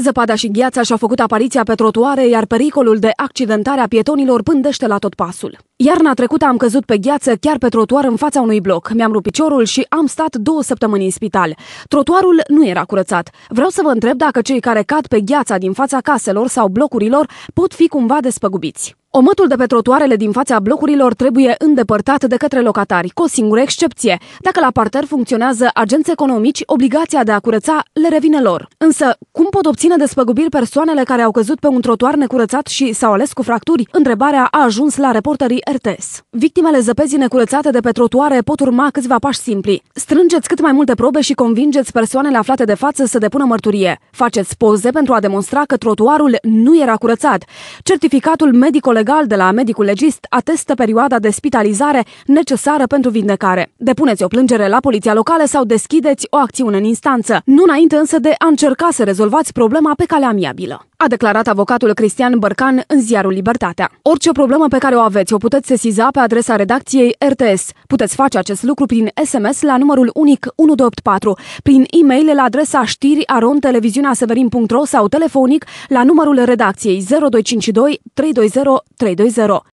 Zăpada și gheața și au făcut apariția pe trotuare, iar pericolul de accidentare a pietonilor pândește la tot pasul. Iarna trecută am căzut pe gheață chiar pe trotuar în fața unui bloc. Mi-am rupt piciorul și am stat două săptămâni în spital. Trotuarul nu era curățat. Vreau să vă întreb dacă cei care cad pe gheața din fața caselor sau blocurilor pot fi cumva despăgubiți. Omătul de pe trotuarele din fața blocurilor trebuie îndepărtat de către locatari, cu o singură excepție. Dacă la parter funcționează agenți economici, obligația de a curăța le revine lor. Însă, cum pot obține despăgubiri persoanele care au căzut pe un trotuar necurățat și s-au ales cu fracturi? Întrebarea a ajuns la reporterii RTS. Victimele zăpezii necurățate de pe trotuare pot urma câțiva pași simpli. Strângeți cât mai multe probe și convingeți persoanele aflate de față să depună mărturie. Faceți poze pentru a demonstra că trotuarul nu era curățat. Certificatul medico-legal de la medicul legist atestă perioada de spitalizare necesară pentru vindecare. Depuneți o plângere la poliția locală sau deschideți o acțiune în instanță, nu înainte însă de a încerca să rezolvați problema pe calea amiabilă. A declarat avocatul Cristian Bărcan în ziarul Libertatea. Orice problemă pe care o aveți o puteți puteți sesiza pe adresa redacției RTS. Puteți face acest lucru prin SMS la numărul unic 1284, prin e-mail la adresa știri sau telefonic la numărul redacției 0252 320 320.